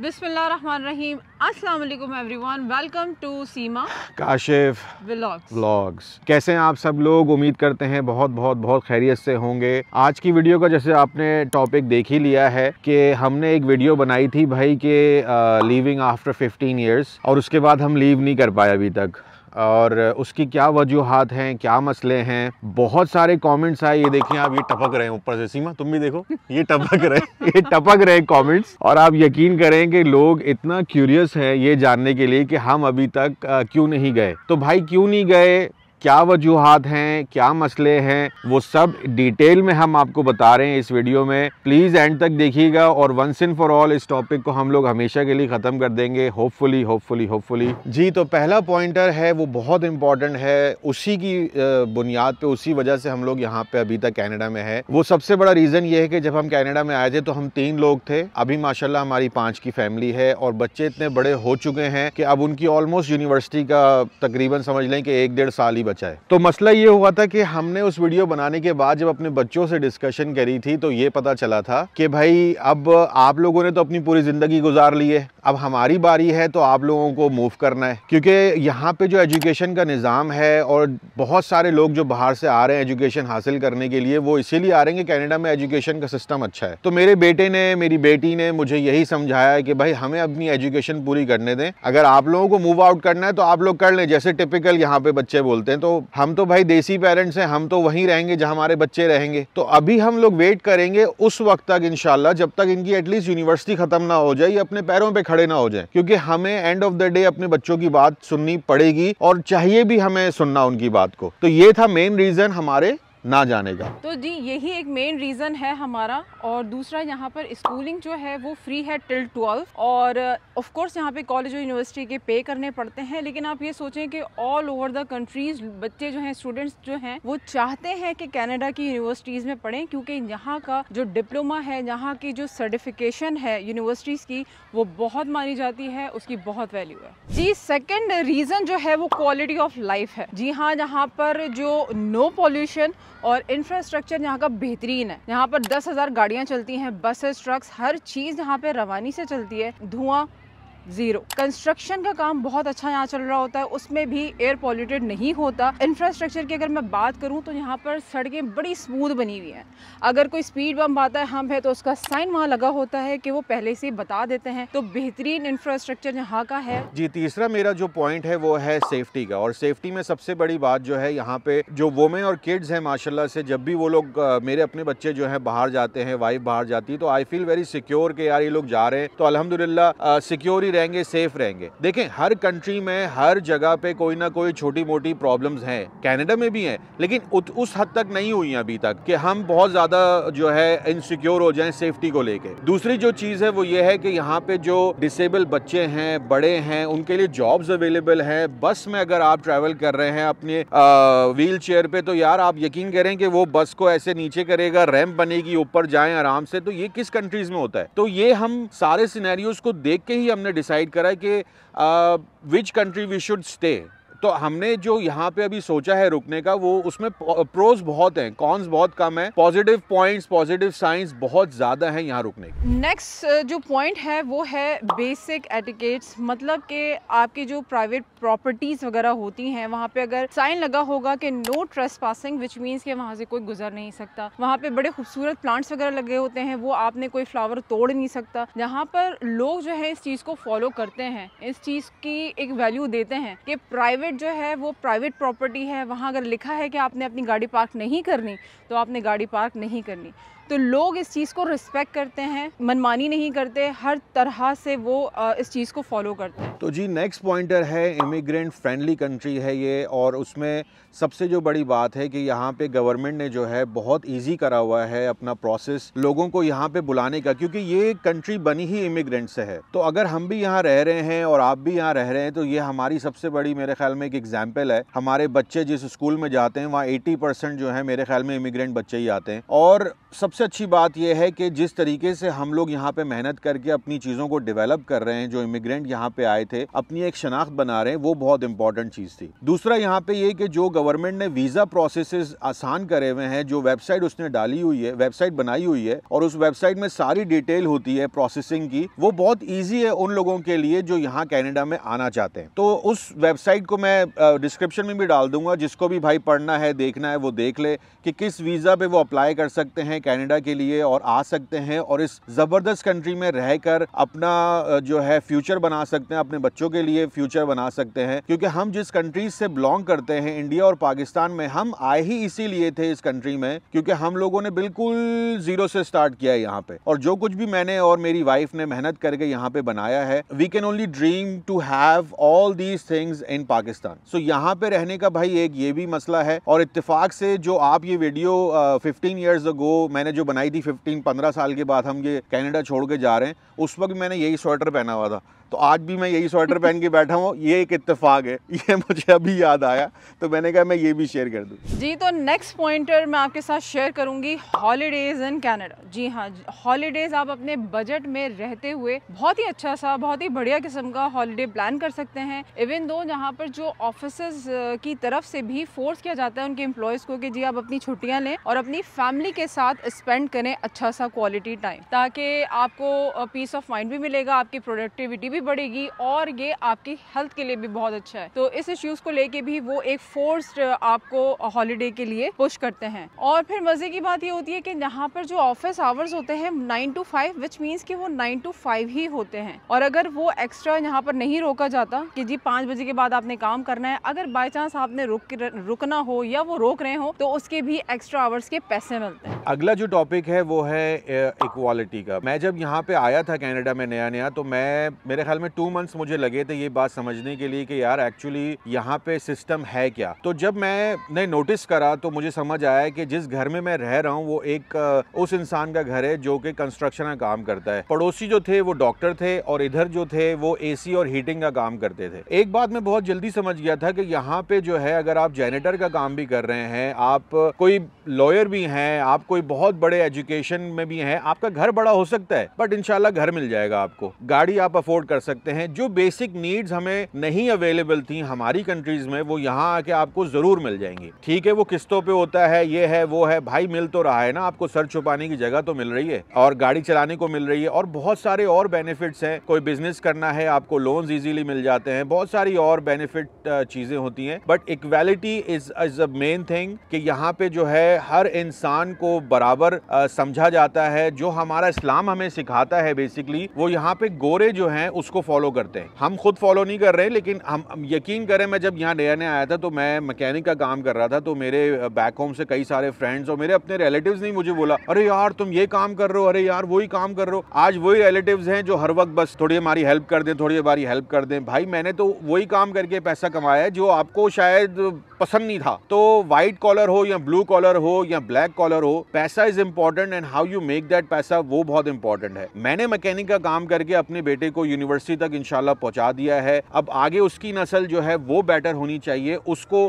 बिस्मिल्लाह अस्सलाम वालेकुम everyone welcome to Seema Kashif vlogs vlogs कैसे हैं आप सब लोग उम्मीद करते हैं बहुत बहुत बहुत खैरियत से होंगे आज की वीडियो का जैसे आपने टॉपिक देख ही लिया है कि हमने एक वीडियो बनाई थी भाई के लीविंग आफ्टर 15 इयर्स और उसके बाद हम लीव नहीं कर पाए अभी तक और उसकी क्या वजूहत हैं क्या मसले हैं बहुत सारे कमेंट्स आए ये देखिए आप ये टपक रहे हैं ऊपर से सीमा तुम भी देखो ये टपक रहे ये टपक रहे कमेंट्स और आप यकीन करें कि लोग इतना क्यूरियस हैं ये जानने के लिए कि हम अभी तक क्यों नहीं गए तो भाई क्यों नहीं गए क्या वजूहत हैं क्या मसले हैं वो सब डिटेल में हम आपको बता रहे हैं इस वीडियो में प्लीज़ एंड तक देखिएगा और वंस इन फॉर ऑल इस टॉपिक को हम लोग हमेशा के लिए ख़त्म कर देंगे होपफुली होपफुली होपफुली जी तो पहला पॉइंटर है वो बहुत इंपॉर्टेंट है उसी की बुनियाद पर उसी वजह से हम लोग यहाँ पे अभी तक कैनेडा में है वो सबसे बड़ा रीज़न ये है कि जब हम कैनेडा में आए थे तो हम तीन लोग थे अभी माशाला हमारी पाँच की फैमिली है और बच्चे इतने बड़े हो चुके हैं कि अब उनकी ऑलमोस्ट यूनिवर्सिटी का तकरीबन समझ लें कि एक डेढ़ साल ही बचा है तो मसला ये हुआ था कि हमने उस वीडियो बनाने के बाद जब अपने बच्चों से डिस्कशन करी थी तो ये पता चला था कि भाई अब आप लोगों ने तो अपनी पूरी ज़िंदगी गुजार ली है अब हमारी बारी है तो आप लोगों को मूव करना है क्योंकि यहाँ पे जो एजुकेशन का निज़ाम है और बहुत सारे लोग जो बाहर से आ रहे हैं एजुकेशन हासिल करने के लिए वो इसीलिए आ रहे हैं कि कैनेडा में एजुकेशन का सिस्टम अच्छा है तो मेरे बेटे ने मेरी बेटी ने मुझे यही समझाया है कि भाई हमें अपनी एजुकेशन पूरी करने दें अगर आप लोगों को मूव आउट करना है तो आप लोग कर लें जैसे टिपिकल यहाँ पे बच्चे बोलते हैं हैं तो हम तो भाई देसी पेरेंट्स हैं हम तो वहीं रहेंगे जहाँ हमारे बच्चे रहेंगे तो अभी हम लोग वेट करेंगे उस वक्त तक इनशाला जब तक इनकी एटलीस्ट यूनिवर्सिटी खत्म ना हो जाए या अपने पैरों पर खड़े ना हो जाए क्योंकि हमें एंड ऑफ द डे अपने बच्चों की बात सुननी पड़ेगी और चाहिए भी हमें सुनना उनकी बात को तो ये था मेन रीजन हमारे ना जाने का तो जी यही एक मेन रीज़न है हमारा और दूसरा यहाँ पर स्कूलिंग जो है वो फ्री है टिल ट्वेल्व और ऑफ कोर्स यहाँ पे कॉलेज और यूनिवर्सिटी के पे करने पड़ते हैं लेकिन आप ये सोचें कि ऑल ओवर द कंट्रीज बच्चे जो हैं स्टूडेंट्स जो हैं वो चाहते हैं कि कनाडा की यूनिवर्सिटीज़ में पढ़ें क्योंकि यहाँ का जो डिप्लोमा है यहाँ की जो सर्टिफिकेशन है यूनिवर्सिटीज़ की वो बहुत मानी जाती है उसकी बहुत वैल्यू है जी सेकेंड रीज़न जो है वो क्वालिटी ऑफ लाइफ है जी हाँ यहाँ पर जो नो no पॉल्यूशन और इंफ्रास्ट्रक्चर यहाँ का बेहतरीन है यहाँ पर दस हज़ार गाड़ियाँ चलती हैं बसेस ट्रक्स हर चीज़ यहाँ पे रवानी से चलती है धुआं जीरो कंस्ट्रक्शन का काम बहुत अच्छा यहाँ चल रहा होता है उसमें भी एयर पॉल्यूटेड नहीं होता इंफ्रास्ट्रक्चर की अगर मैं बात करूँ तो यहाँ पर सड़कें बड़ी स्मूथ बनी हुई हैं अगर कोई स्पीड बम्प आता है हम है तो उसका साइन वहाँ लगा होता है कि वो पहले से बता देते हैं तो बेहतरीन इंफ्रास्ट्रक्चर यहाँ का है जी तीसरा मेरा जो पॉइंट है वो है सेफ्टी का और सेफ्टी में सबसे बड़ी बात जो है यहाँ पे जो वोमेन और किड्स है माशाला से जब भी वो लोग मेरे अपने बच्चे जो है बाहर जाते हैं वाइफ बाहर जाती है तो आई फील वेरी सिक्योर के यार ये लोग जा रहे हैं तो अलहमदुल्ला सिक्योर ही रहेंगे सेफ रहेंगे देखें हर कंट्री में हर जगह पे कोई ना कोई छोटी मोटी प्रॉब्लम्स हैं कनाडा में भी हैं लेकिन उत, उस हद तक नहीं हुई अभी तक कि हम बहुत ज़्यादा जो है इनसिक्योर हो जाएं सेफ्टी को लेके दूसरी जो चीज़ है वो ये है कि यहाँ पे जो डिसेबल बच्चे हैं बड़े हैं उनके लिए जॉब्स अवेलेबल हैं बस में अगर आप ट्रैवल कर रहे हैं अपने व्हील चेयर पे तो यार आप यकीन करें कि वो बस को ऐसे नीचे करेगा रैम्प बनेगी ऊपर जाएं आराम से तो ये किस कंट्रीज में होता है तो ये हम सारे सिनेरियोज को देख के ही हमने डिसाइड करा कि which country we should stay तो हमने जो यहाँ पे अभी सोचा है रुकने का वो उसमें प्रोज बहुत हैं कॉन्स बहुत कम है पॉजिटिव पॉइंट्स पॉजिटिव साइंस बहुत ज़्यादा हैं यहाँ रुकने के नेक्स्ट जो पॉइंट है वो है बेसिक एटिकेट्स मतलब के आपकी जो प्राइवेट प्रॉपर्टीज़ वगैरह होती हैं वहाँ पे अगर साइन लगा होगा कि no trespassing which means के वहाँ से कोई गुजर नहीं सकता वहाँ पे बड़े खूबसूरत प्लांट्स वगैरह लगे होते हैं वो आपने कोई फ्लावर तोड़ नहीं सकता जहाँ पर लोग जो है इस चीज़ को फॉलो करते हैं इस चीज़ की एक वैल्यू देते हैं कि प्राइवेट प्राइवेट जो है वो प्राइवेट प्रॉपर्टी है वहाँ अगर लिखा है कि आपने अपनी गाड़ी पार्क नहीं करनी तो आपने गाड़ी पार्क नहीं करनी तो लोग इस चीज़ को रिस्पेक्ट करते हैं मनमानी नहीं करते हर तरह से वो इस चीज़ को फॉलो करते हैं तो जी नेक्स्ट पॉइंटर है इमिग्रेंट फ्रेंडली कंट्री है ये और उसमें सबसे जो बड़ी बात है कि यहाँ पे गवर्नमेंट ने जो है बहुत ईजी करा हुआ है अपना प्रोसेस लोगों को यहाँ पे बुलाने का क्योंकि ये कंट्री बनी ही इमिग्रेंट से है तो अगर हम भी यहाँ रह रहे हैं और आप भी यहाँ रह रहे हैं तो ये हमारी सबसे बड़ी मेरे ख्याल में एक एग्जाम्पल है हमारे बच्चे जिस स्कूल में जाते हैं वहाँ एटी जो है मेरे ख्याल में इमिग्रेंट बच्चे ही आते हैं और सबसे सबसे अच्छी बात यह है कि जिस तरीके से हम लोग यहाँ पे मेहनत करके अपनी चीज़ों को डेवलप कर रहे हैं जो इमिग्रेंट यहाँ पे आए थे अपनी एक शनाख्त बना रहे हैं वो बहुत इंपॉर्टेंट चीज़ थी दूसरा यहाँ पे ये कि जो गवर्नमेंट ने वीज़ा प्रोसेस आसान करे हुए हैं जो वेबसाइट उसने डाली हुई है वेबसाइट बनाई हुई है और उस वेबसाइट में सारी डिटेल होती है प्रोसेसिंग की वो बहुत ईजी है उन लोगों के लिए जो यहाँ कैनेडा में आना चाहते हैं तो उस वेबसाइट को मैं डिस्क्रिप्शन में भी डाल दूंगा जिसको भी भाई पढ़ना है देखना है वो देख ले कि किस वीज़ा पे वो अप्लाई कर सकते हैं कैनेडा कनाडा के लिए और आ सकते हैं और इस ज़बरदस्त कंट्री में रहकर अपना जो है फ्यूचर बना सकते हैं अपने बच्चों के लिए फ्यूचर बना सकते हैं क्योंकि हम जिस कंट्रीज से बिलोंग करते हैं इंडिया और पाकिस्तान में हम आए ही इसीलिए थे इस कंट्री में क्योंकि हम लोगों ने बिल्कुल जीरो से स्टार्ट किया है यहाँ पे और जो कुछ भी मैंने और मेरी वाइफ ने मेहनत करके यहाँ पे बनाया है we can only dream to have all these things in Pakistan so यहाँ पे रहने का भाई एक ये भी मसला है और इतफाक से जो आप ये वीडियो फिफ्टीन ईयर्स अगो मैंने जो बनाई थी 15 पंद्रह साल के बाद हम ये कनाडा छोड़ के जा रहे हैं उस वक्त मैंने यही स्वेटर पहना हुआ था तो आज भी मैं यही स्वेटर पहन के बैठा हूँ ये एक इतफाक है ये मुझे अभी याद आया तो मैंने कहा मैं ये भी शेयर कर दूँ जी तो नेक्स्ट पॉइंटर मैं आपके साथ शेयर करूंगी हॉलीडेज़ इन कैनेडा जी हाँ हॉलीडेज़ आप अपने बजट में रहते हुए बहुत ही अच्छा सा बहुत ही बढ़िया किस्म का हॉलीडे प्लान कर सकते हैं इवन दो जहाँ पर जो ऑफिस की तरफ से भी फोर्स किया जाता है उनके एम्प्लॉयज़ को कि जी आप अपनी छुट्टियाँ लें और अपनी फैमिली के साथ स्पेंड करें अच्छा सा क्वालिटी टाइम ताकि आपको पीस ऑफ माइंड भी मिलेगा आपकी प्रोडक्टिविटी भी भी बढ़ेगी और ये आपकी हेल्थ के लिए भी बहुत अच्छा है तो इस इश्यूज को लेके भी वो एक फोर्स्ड आपको हॉलीडे के लिए पुश करते हैं और फिर मजे की बात ये होती है कि यहाँ पर जो ऑफिस आवर्स होते हैं nine to five which means कि वो नाइन टू फाइव ही होते हैं और अगर वो एक्स्ट्रा यहाँ पर नहीं रोका जाता कि जी पाँच बजे के बाद आपने काम करना है अगर बाई चांस आपने रुक रुकना हो या वो रोक रहे हो तो उसके भी एक्स्ट्रा आवर्स के पैसे मिलते हैं अगला जो टॉपिक है वो है इक्वालिटी का मैं जब यहाँ पे आया था कैनेडा में नया नया तो मैं मेरे ख्याल में टू मंथ्स मुझे लगे थे ये बात समझने के लिए कि यार एक्चुअली यहाँ पे सिस्टम है क्या तो जब मैं ने नोटिस करा तो मुझे समझ आया कि जिस घर में मैं रह रहा हूँ वो एक उस इंसान का घर है जो कि कंस्ट्रक्शन का काम करता है पड़ोसी जो थे वो डॉक्टर थे और इधर जो थे वो ए और हीटिंग का काम करते थे एक बात मैं बहुत जल्दी समझ गया था कि यहाँ पे जो है अगर आप जेनेटर का काम भी कर रहे हैं आप कोई लॉयर भी हैं आप कोई बहुत बड़े एजुकेशन में भी हैं आपका घर बड़ा हो सकता है बट इनशाला घर मिल जाएगा आपको गाड़ी आप अफोर्ड कर कर सकते हैं जो बेसिक नीड्स हमें नहीं अवेलेबल थी हमारी कंट्रीज में वो यहाँ आके आपको ज़रूर मिल जाएंगी ठीक है वो किस्तों पे होता है ये है वो है भाई मिल तो रहा है ना आपको सर छुपाने की जगह तो मिल रही है और गाड़ी चलाने को मिल रही है और बहुत सारे और बेनिफिट्स हैं कोई बिजनेस करना है आपको लोन इजीली मिल जाते हैं बहुत सारी और बेनिफिट चीज़ें होती हैं but equality is is a main thing कि यहाँ पे जो है हर इंसान को बराबर समझा जाता है जो हमारा इस्लाम हमें सिखाता है बेसिकली वो यहाँ पे गोरे जो हैं उस उसको फॉलो करते हैं हम खुद फॉलो नहीं कर रहे हैं लेकिन हम, यकीन करें मैं जब यहाँ नया नया आया था तो मैं मैकेनिक का काम कर रहा था तो मेरे बैक होम से कई सारे फ्रेंड्स और मेरे अपने रिलेटिव ने मुझे बोला अरे यार तुम ये काम कर रहे हो अरे यार वही काम कर रहे हो आज वही रिलेटिव हैं जो हर वक्त बस थोड़ी हमारी हेल्प कर दें थोड़ी हमारी हेल्प कर दें भाई मैंने तो वही काम करके पैसा कमाया है जो आपको शायद पसंद नहीं था तो व्हाइट कॉलर हो या ब्लू कॉलर हो या ब्लैक कॉलर हो पैसा is important and how you make that पैसा वो बहुत इंपॉर्टेंट है मैंने मैकेनिक का काम करके अपने बेटे को यूनिवर्सिटी तक इनशाला पहुंचा दिया है अब आगे उसकी नस्ल जो है वो बेटर होनी चाहिए उसको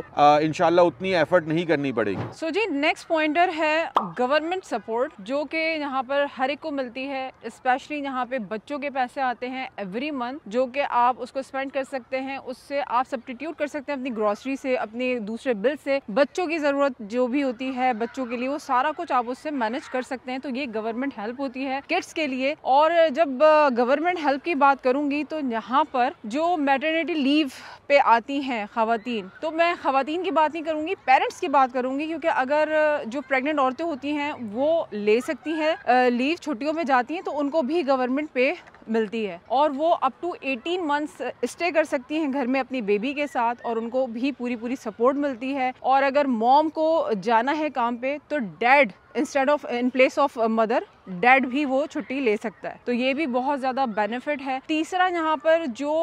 इनशाला उतनी एफर्ट नहीं करनी पड़ेगी सो so जी नेक्स्ट पॉइंटर है गवर्नमेंट सपोर्ट जो कि यहाँ पर हर एक को मिलती है स्पेशली यहाँ पे बच्चों के पैसे आते हैं एवरी मंथ जो कि आप उसको स्पेंड कर सकते हैं उससे आप सब्सटीट्यूट कर सकते हैं अपनी ग्रोसरी से अपनी दूसरे बिल से बच्चों की ज़रूरत जो भी होती है बच्चों के लिए वो सारा कुछ आप उससे मैनेज कर सकते हैं तो ये गवर्नमेंट हेल्प होती है किड्स के लिए और जब गवर्नमेंट हेल्प की बात करूंगी तो यहाँ पर जो मेटर्निटी लीव पे आती हैं खातन तो मैं खातन की बात नहीं करूंगी पेरेंट्स की बात करूंगी क्योंकि अगर जो प्रेगनेंट औरतें होती हैं वो ले सकती हैं लीव छुट्टियों में जाती हैं तो उनको भी गवर्नमेंट पे मिलती है और वो अप टू 18 मंथ्स स्टे कर सकती हैं घर में अपनी बेबी के साथ और उनको भी पूरी पूरी सपोर्ट मिलती है और अगर मॉम को जाना है काम पे तो dad instead of in place of mother dad भी वो छुट्टी ले सकता है तो ये भी बहुत ज़्यादा बेनिफिट है तीसरा यहाँ पर जो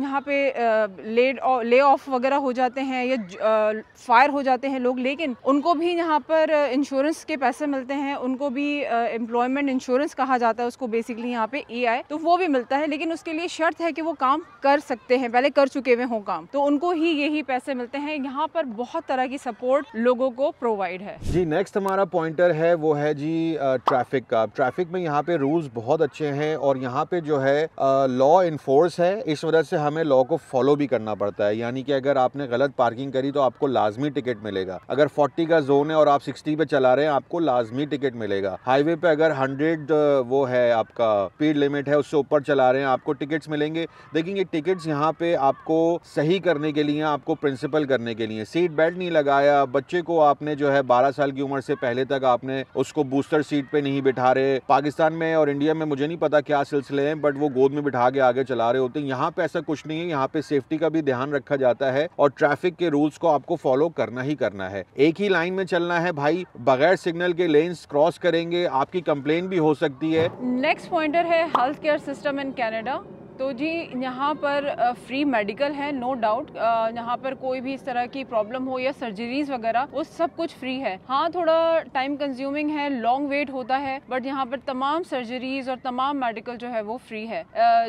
यहाँ पे ले ऑफ वगैरह हो जाते हैं या फायर हो जाते हैं लोग लेकिन उनको भी यहाँ पर इंश्योरेंस के पैसे मिलते हैं उनको भी एम्प्लॉयमेंट इंश्योरेंस कहा जाता है उसको बेसिकली यहाँ पे ए तो वो भी मिलता है लेकिन उसके लिए शर्त है कि वो काम कर सकते हैं पहले कर चुके हुए हों काम तो उनको ही यही पैसे मिलते हैं यहाँ पर बहुत तरह की सपोर्ट लोगों को प्रोवाइड है जी नेक्स्ट हमारा पॉइंटर है वो है जी ट्रैफिक का का ट्रैफिक में यहाँ पे रूल्स बहुत अच्छे हैं और यहाँ पे जो है लॉ इन्फोर्स है इस वजह से हमें लॉ को फॉलो भी करना पड़ता है यानी कि अगर आपने गलत पार्किंग करी तो आपको लाजमी टिकट मिलेगा अगर फोर्टी का जोन है और आप सिक्सटी पे चला रहे हैं आपको लाजमी टिकट मिलेगा हाईवे पे अगर हंड्रेड वो है आपका स्पीड लिमिट है उससे ऊपर चला रहे हैं आपको टिकट्स मिलेंगे लेकिन ये टिकट्स यहाँ पे आपको सही करने के लिए आपको प्रिंसिपल करने के लिए सीट बेल्ट नहीं लगाया बच्चे को आपने जो है बारह साल की उम्र से पहले तक आपने उसको बूस्टर सीट पे नहीं बिठा रहे पाकिस्तान में और इंडिया में मुझे नहीं पता क्या सिलसिले हैं बट वो गोद में बिठा के आगे चला रहे होते हैं यहाँ पे ऐसा कुछ नहीं है यहाँ पे सेफ्टी का भी ध्यान रखा जाता है और ट्रैफिक के रूल्स को आपको फॉलो करना ही करना है एक ही लाइन में चलना है भाई बगैर सिग्नल के लेन्स क्रॉस करेंगे आपकी कंप्लेन भी हो सकती है नेक्स्ट पॉइंटर है health care system in Canada तो जी यहाँ पर फ्री मेडिकल है नो डाउट यहाँ पर कोई भी इस तरह की प्रॉब्लम हो या सर्जरीज वगैरह वो सब कुछ फ्री है हाँ थोड़ा टाइम कंज्यूमिंग है लॉन्ग वेट होता है बट यहाँ पर तमाम सर्जरीज और तमाम मेडिकल जो है वो फ्री है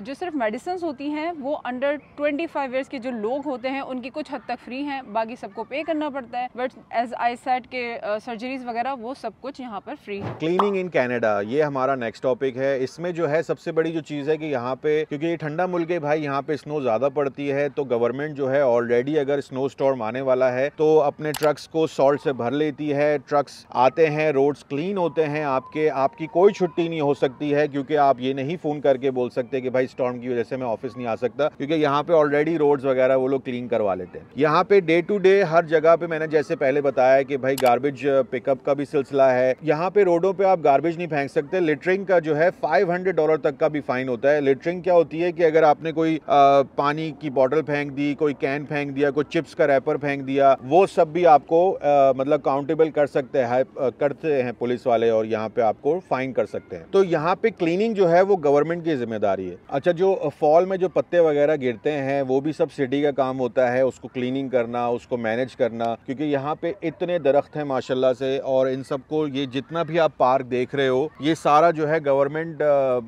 जो सिर्फ मेडिसिन होती हैं वो अंडर ट्वेंटी फाइव ईयर्स के जो लोग होते हैं उनकी कुछ हद तक फ्री हैं बाकी सबको पे करना पड़ता है बट एज आई सेट के सर्जरीज वगैरह वो सब कुछ यहाँ पर फ्री है क्लीनिंग इन कैनेडा ये हमारा नेक्स्ट टॉपिक है इसमें जो है सबसे बड़ी जो चीज़ है कि यहाँ पे क्योंकि ठंडा मुल्क है भाई यहाँ पे स्नो ज़्यादा पड़ती है तो गवर्नमेंट जो है ऑलरेडी अगर स्नो स्टॉर्म आने वाला है तो अपने ट्रक्स को सॉल्ट से भर लेती है ट्रक्स आते हैं रोड्स क्लीन होते हैं आपके आपकी कोई छुट्टी नहीं हो सकती है क्योंकि आप ये नहीं फ़ोन करके बोल सकते कि भाई स्टॉर्म की वजह से मैं ऑफिस नहीं आ सकता क्योंकि यहाँ पे ऑलरेडी रोड्स वगैरह वो लोग क्लीन करवा लेते हैं यहाँ पे डे टू डे हर जगह पे मैंने जैसे पहले बताया कि भाई गार्बेज पिकअप का भी सिलसिला है यहाँ पे रोडों पर आप गार्बेज नहीं फेंक सकते लिटरिंग का जो है फाइव डॉलर तक का भी फाइन होता है लिटरिंग क्या होती है है कि अगर आपने कोई आ, पानी की बॉटल फेंक दी कोई कैन फेंक दिया कोई चिप्स का रैपर फेंक दिया वो सब भी आपको आ, मतलब काउंटेबल कर सकते हैं करते हैं पुलिस वाले और यहाँ पे आपको फाइन कर सकते हैं तो यहाँ पे क्लीनिंग जो है वो गवर्नमेंट की जिम्मेदारी है अच्छा जो फॉल में जो पत्ते वगैरह गिरते हैं वो भी सब सिटी का काम होता है उसको क्लीनिंग करना उसको मैनेज करना क्योंकि यहाँ पे इतने दरख्त हैं माशाल्लाह से और इन सबको ये जितना भी आप पार्क देख रहे हो ये सारा जो है गवर्नमेंट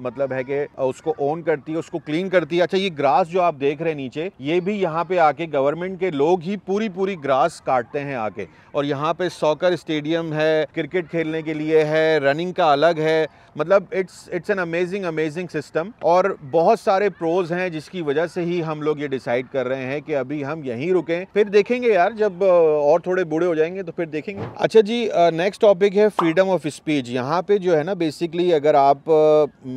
मतलब है कि उसको ओन करती है उसको क्लीन करती है अच्छा ये ग्रास जो आप देख रहे हैं नीचे ये भी यहाँ पे आके गवर्नमेंट के लोग ही पूरी पूरी ग्रास काटते हैं आके और यहाँ पे सॉकर स्टेडियम है क्रिकेट खेलने के लिए है रनिंग का अलग है मतलब it's it's an amazing amazing system और बहुत सारे प्रोज हैं जिसकी वजह से ही हम लोग ये डिसाइड कर रहे हैं कि अभी हम यहीं रुकें फिर देखेंगे यार जब और थोड़े बूढ़े हो जाएंगे तो फिर देखेंगे अच्छा जी नेक्स्ट टॉपिक है फ्रीडम ऑफ स्पीच यहाँ पे जो है ना बेसिकली अगर आप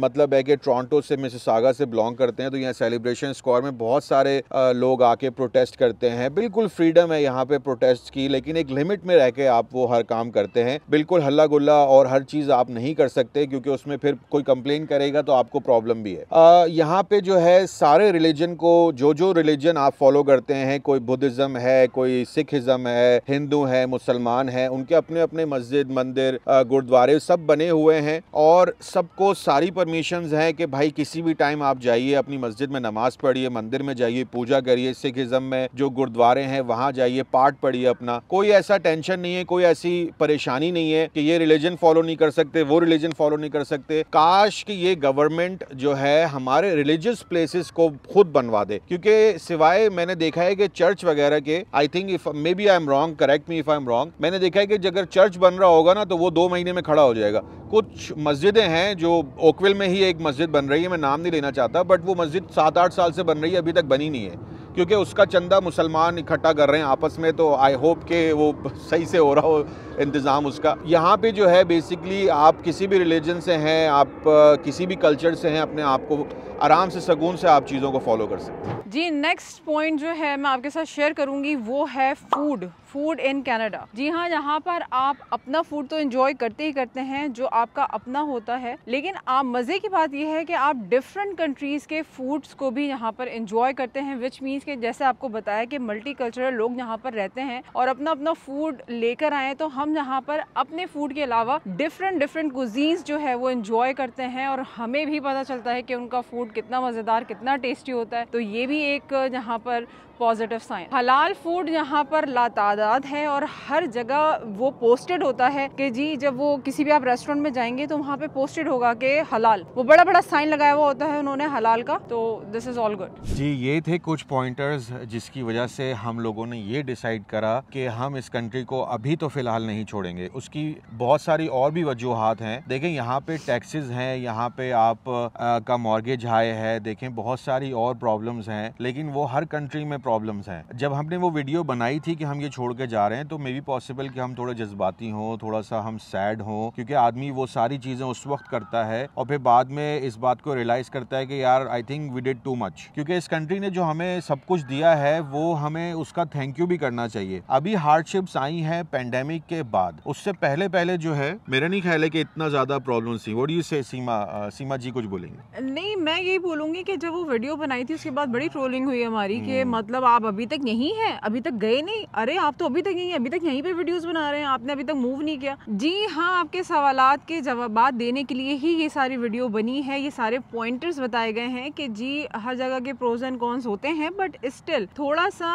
मतलब है कि टोरंटो से मिसिसागा से बिलोंग करते हैं तो यहाँ सेलिब्रेशन स्कोर में बहुत सारे लोग आके प्रोटेस्ट करते हैं बिल्कुल फ्रीडम है यहाँ पे प्रोटेस्ट की लेकिन एक लिमिट में रह के आप वो हर काम करते हैं बिल्कुल हल्ला गुल्ला और हर चीज़ आप नहीं कर सकते क्योंकि उसमें फिर कोई कंप्लेन करेगा तो आपको प्रॉब्लम भी है यहाँ पे जो है सारे रिलीजन को जो जो रिलीजन आप फॉलो करते हैं कोई बुद्धिज़्म है कोई सिखिज़्म है हिंदू है मुसलमान है उनके अपने अपने मस्जिद मंदिर गुरुद्वारे सब बने हुए हैं और सबको सारी परमिशन है कि भाई किसी भी टाइम आप जाइए जाइए अपनी मस्जिद में नमाज़ पढ़िए मंदिर में जाइए पूजा करिए सिखिज़म में जो गुरुद्वारे हैं वहाँ जाइए पाठ पढ़िए अपना कोई ऐसा टेंशन नहीं है कोई ऐसी परेशानी नहीं है कि ये रिलीजन फॉलो नहीं कर सकते वो रिलीजन फॉलो नहीं कर सकते काश कि ये गवर्नमेंट जो है हमारे रिलीजियस प्लेसेस को खुद बनवा दे क्योंकि सिवाय मैंने देखा है कि चर्च वगैरह के I think if may be I am wrong correct me if I am wrong मैंने देखा है कि अगर चर्च बन रहा होगा ना तो वो दो महीने में खड़ा हो जाएगा कुछ मस्जिदें हैं जो ओकविल में ही एक मस्जिद बन रही है मैं नाम नहीं लेना चाहता बट बट वो मस्जिद सात आठ साल से बन रही है अभी तक बनी नहीं है क्योंकि उसका चंदा मुसलमान इकट्ठा कर रहे हैं आपस में तो आई होप के वो सही से हो रहा हो इंतज़ाम उसका यहाँ पे जो है बेसिकली आप किसी भी रिलीजन से हैं आप किसी भी कल्चर से हैं अपने आप को आराम से सकून से आप चीज़ों को फॉलो कर सकते हैं जी नेक्स्ट पॉइंट जो है मैं आपके साथ शेयर करूँगी वो है फूड फूड इन कनाडा जी हाँ यहाँ पर आप अपना फूड तो इंजॉय करते ही करते हैं जो आपका अपना होता है लेकिन आप मज़े की बात यह है कि आप डिफरेंट कंट्रीज़ के फूड्स को भी यहाँ पर इंजॉय करते हैं विच मीन्स के जैसे आपको बताया कि मल्टी कल्चरल लोग यहाँ पर रहते हैं और अपना अपना फूड लेकर आए तो हम यहाँ पर अपने फूड के अलावा डिफरेंट डिफरेंट कुजीन्स जो है वो इंजॉय करते हैं और हमें भी पता चलता है कि उनका फूड कितना मज़ेदार कितना टेस्टी होता है तो ये भी एक यहाँ पर पॉजिटिव साइन हलाल फूड यहाँ पर लाता तादाद है और हर जगह वो पोस्टेड होता है कि जी जब वो किसी भी आप रेस्टोरेंट में जाएंगे तो वहाँ पे पोस्टेड होगा कि हलाल वो बड़ा बड़ा साइन लगाया हुआ होता है उन्होंने हलाल का तो दिस इज ऑल गुड जी ये थे कुछ पॉइंटर्स जिसकी वजह से हम लोगों ने ये डिसाइड करा कि हम इस कंट्री को अभी तो फिलहाल नहीं छोड़ेंगे उसकी बहुत सारी और भी वजूहत हैं देखें यहाँ पे टैक्सेस हैं यहाँ पे आप आ, का मॉर्गेज हाई है देखें बहुत सारी और प्रॉब्लम्स हैं लेकिन वो हर कंट्री में प्रॉब्लम्स हैं जब हमने वो वीडियो बनाई थी कि हम ये छोड़ छोड़ के जा रहे हैं तो मे बी पॉसिबल कि हम थोड़े जज्बाती हों थोड़ा सा हम सैड हों क्योंकि आदमी वो सारी चीज़ें उस वक्त करता है और फिर बाद में इस बात को रियलाइज़ करता है कि यार I think we did too much क्योंकि इस कंट्री ने जो हमें सब कुछ दिया है वो हमें उसका थैंक यू भी करना चाहिए अभी हार्डशिप्स आई हैं पेंडेमिक के बाद उससे पहले पहले जो है मेरा नहीं ख्याल है कि इतना ज़्यादा प्रॉब्लम थी वो यू से सीमा आ, सीमा जी कुछ बोलेंगे नहीं मैं यही बोलूंगी कि जब वो वीडियो बनाई थी उसके बाद बड़ी ट्रोलिंग हुई हमारी कि हम्म। मतलब आप अभी तक नहीं है अभी तक गए नहीं अरे आप तो तो अभी तक यही अभी तक यहीं पे वीडियोस बना रहे हैं आपने अभी तक मूव नहीं किया जी हाँ आपके सवाल के जवाब देने के लिए ही ये सारी वीडियो बनी है ये सारे पॉइंटर्स बताए गए हैं कि जी हर जगह के प्रोज एंड कॉन्स होते हैं बट स्टिल थोड़ा सा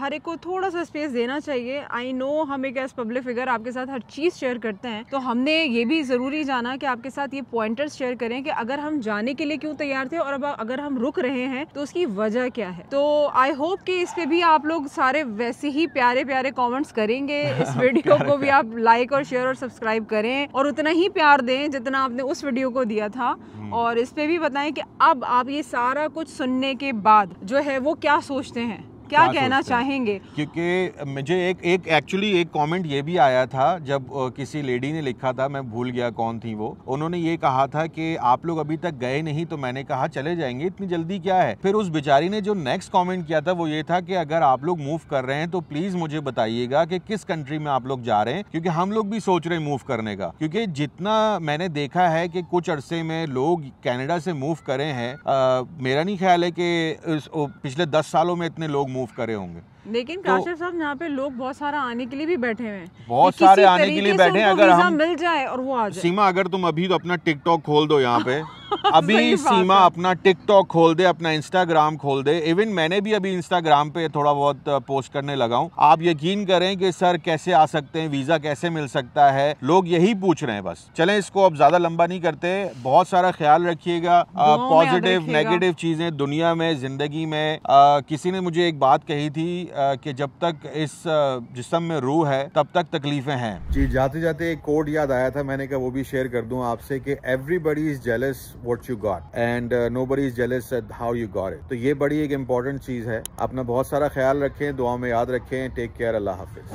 हर एक को थोड़ा सा स्पेस देना चाहिए आई नो हम एक एज पब्लिक फिगर आपके साथ हर चीज़ शेयर करते हैं तो हमने ये भी ज़रूरी जाना कि आपके साथ ये पॉइंटर्स शेयर करें कि अगर हम जाने के लिए क्यों तैयार थे और अब अगर हम रुक रहे हैं तो उसकी वजह क्या है तो आई होप कि इस पे भी आप लोग सारे वैसे ही प्यारे प्यारे प्यारे कमेंट्स करेंगे इस वीडियो हाँ, को भी आप लाइक और शेयर और सब्सक्राइब करें और उतना ही प्यार दें जितना आपने उस वीडियो को दिया था हम्म। और इस पर भी बताएं कि अब आप ये सारा कुछ सुनने के बाद जो है वो क्या सोचते हैं क्या कहना चाहेंगे क्योंकि मुझे एक एक एक्चुअली एक कमेंट ये भी आया था जब किसी लेडी ने लिखा था मैं भूल गया कौन थी वो उन्होंने ये कहा था कि आप लोग अभी तक गए नहीं तो मैंने कहा चले जाएंगे इतनी जल्दी क्या है फिर उस बिचारी ने जो नेक्स्ट कॉमेंट किया था वो ये था कि अगर आप लोग मूव कर रहे हैं तो प्लीज मुझे बताइएगा कि किस कंट्री में आप लोग जा रहे हैं क्योंकि हम लोग भी सोच रहे हैं मूव करने का क्योंकि जितना मैंने देखा है कि कुछ अरसे में लोग कैनेडा से मूव करे हैं मेरा नहीं ख्याल है कि पिछले दस सालों में इतने लोग मूव मूव करे होंगे लेकिन तो, काशिफ साहब यहाँ पे लोग बहुत सारा आने के लिए भी बैठे हुए हैं बहुत सारे आने के लिए बैठे हैं अगर हम मिल जाए और वो आ जाए सीमा अगर तुम अभी तो अपना टिकटॉक खोल दो यहाँ पे अभी सीमा अपना टिकटॉक खोल दे अपना इंस्टाग्राम खोल दे इवन मैंने भी अभी इंस्टाग्राम पे थोड़ा बहुत पोस्ट करने लगा हूँ आप यकीन करें कि सर कैसे आ सकते हैं वीजा कैसे मिल सकता है लोग यही पूछ रहे हैं बस चलें इसको अब ज्यादा लंबा नहीं करते बहुत सारा ख्याल रखिएगा पॉजिटिव नेगेटिव चीजें दुनिया में जिंदगी में आ, किसी ने मुझे एक बात कही थी कि जब तक इस जिसम में रूह है तब तक तकलीफें हैं जी जाते जाते एक कोड याद आया था मैंने कहा वो भी शेयर कर दूं आपसे कि everybody is jealous what you got and nobody is jealous how you got it तो ये बड़ी एक इम्पॉर्टेंट चीज़ है अपना बहुत सारा ख्याल रखें दुआ में याद रखें टेक केयर अल्लाह हाफिज़